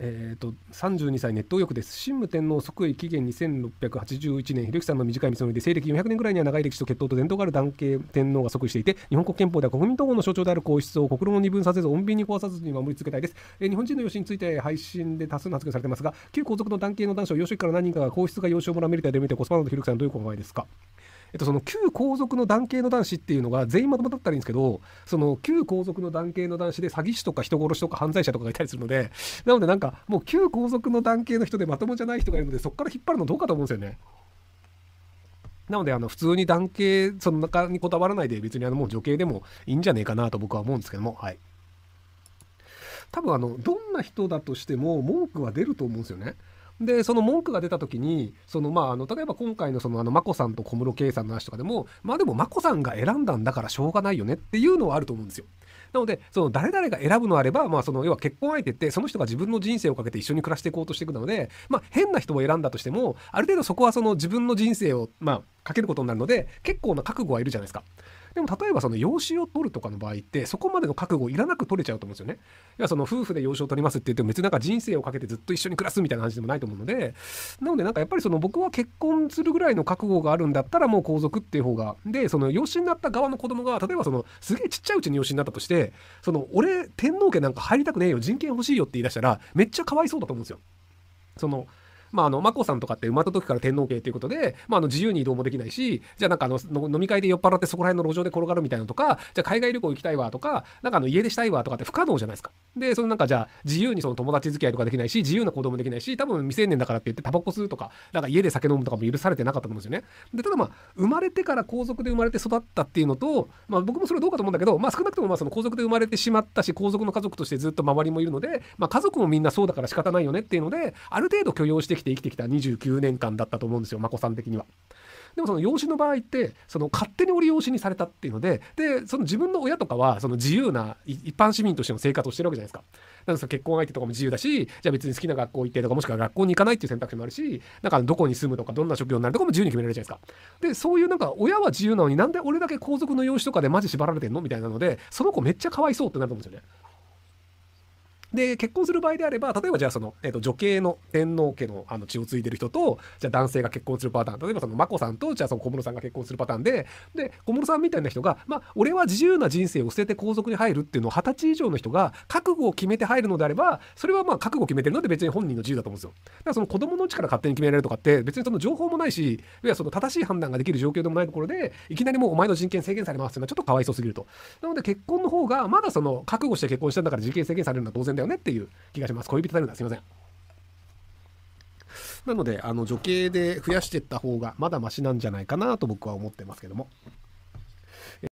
えーと、32歳、ネット右翼です。神武天皇即位紀元2681年、秀吉さんの短い道のりで、西暦400年ぐらいには長い歴史と血統と伝統がある男系天皇が即位していて、日本国憲法では国民統合の象徴である皇室を国論を二分させず、穏便に壊さずに守り続けたいです。えー、日本人の養子について配信で多数の発言されてますが、旧皇族の男系の男子を養子から何人かが皇室が養子をもらうメリット見て、コスパなど、秀吉さん、どういうお考えですかえっと、その旧皇族の男系の男子っていうのが全員まとまったらいいんですけどその旧皇族の男系の男子で詐欺師とか人殺しとか犯罪者とかがいたりするのでなのでなんかもう旧皇族の男系の人でまともじゃない人がいるのでそこから引っ張るのどうかと思うんですよね。なのであの普通に男系その中にこだわらないで別にあのもう女系でもいいんじゃねえかなと僕は思うんですけどもはい。多分あのどんな人だとしても文句は出ると思うんですよね。でその文句が出た時にそのまああの例えば今回のそのあの眞子さんと小室圭さんの話とかでもまあでも眞子さんが選んだんだからしょうがないよねっていうのはあると思うんですよ。なのでその誰々が選ぶのあれば、まあ、その要は結婚相手ってその人が自分の人生をかけて一緒に暮らしていこうとしていくので、まあ、変な人を選んだとしてもある程度そこはその自分の人生を、まあ、かけることになるので結構な覚悟はいるじゃないですか。でも例えばその養子を取るとかの場合ってそこまでの覚悟いらなく取れちゃうと思うんですよね。いやその夫婦で養子を取りますって言っても別になんか人生をかけてずっと一緒に暮らすみたいな話でもないと思うのでなのでなんかやっぱりその僕は結婚するぐらいの覚悟があるんだったらもう皇族っていう方がでその養子になった側の子供が例えばそのすげえちっちゃいうちに養子になったとしてその俺天皇家なんか入りたくねえよ人権欲しいよって言い出したらめっちゃかわいそうだと思うんですよ。そのまあ、あの眞子さんとかって生まれた時から天皇家ということで、まあ、あの自由に移動もできないしじゃあなんかあの飲み会で酔っ払ってそこら辺の路上で転がるみたいなのとかじゃあ海外旅行行きたいわとかなんかあの家出したいわとかって不可能じゃないですか。でそのなんかじゃあ自由にその友達付き合いとかできないし自由な行動もできないし多分未成年だからって言ってタバコ吸うとかなんか家で酒飲むとかも許されてなかったと思うんですよね。でただまあ生まれてから皇族で生まれて育ったっていうのと、まあ、僕もそれどうかと思うんだけど、まあ、少なくともまあその皇族で生まれてしまったし皇族の家族としてずっと周りもいるので、まあ、家族もみんなそうだから仕方ないよねっていうのである程度許容してきて生きてきた29年間だったと思うんですよ、眞子さん的には。でもその養子の場合ってその勝手に俺養子にされたっていうのででその自分の親とかはその自由な一般市民としての生活をしてるわけじゃないですか。なんか結婚相手とかも自由だしじゃあ別に好きな学校行ってとかもしくは学校に行かないっていう選択肢もあるしなんかどこに住むとかどんな職業になるとかも自由に決められるじゃないですか。でそういうなんか親は自由なのになんで俺だけ皇族の養子とかでマジ縛られてんのみたいなのでその子めっちゃかわいそうってなると思うんですよね。で結婚する場合であれば例えばじゃあその、えーと、女系の天皇家のあの血を継いでる人とじゃあ男性が結婚するパターン例えばその眞子さんとじゃあその小室さんが結婚するパターンでで小室さんみたいな人が、まあ、俺は自由な人生を捨てて皇族に入るっていうのを二十歳以上の人が覚悟を決めて入るのであればそれはまあ覚悟を決めてるので別に本人の自由だと思うんですよだからその子供のうちから勝手に決められるとかって別にその情報もないしいやその正しい判断ができる状況でもないところでいきなりもうお前の人権制限されますっていうのはちょっとかわいそうすぎるとなので結婚の方がまだその覚悟して結婚したんだから人権制限されるのは当然だよねっていう気がします。恋人タるんだ。すいません。なので、あの、女系で増やしていった方がまだマシなんじゃないかなと僕は思ってますけども。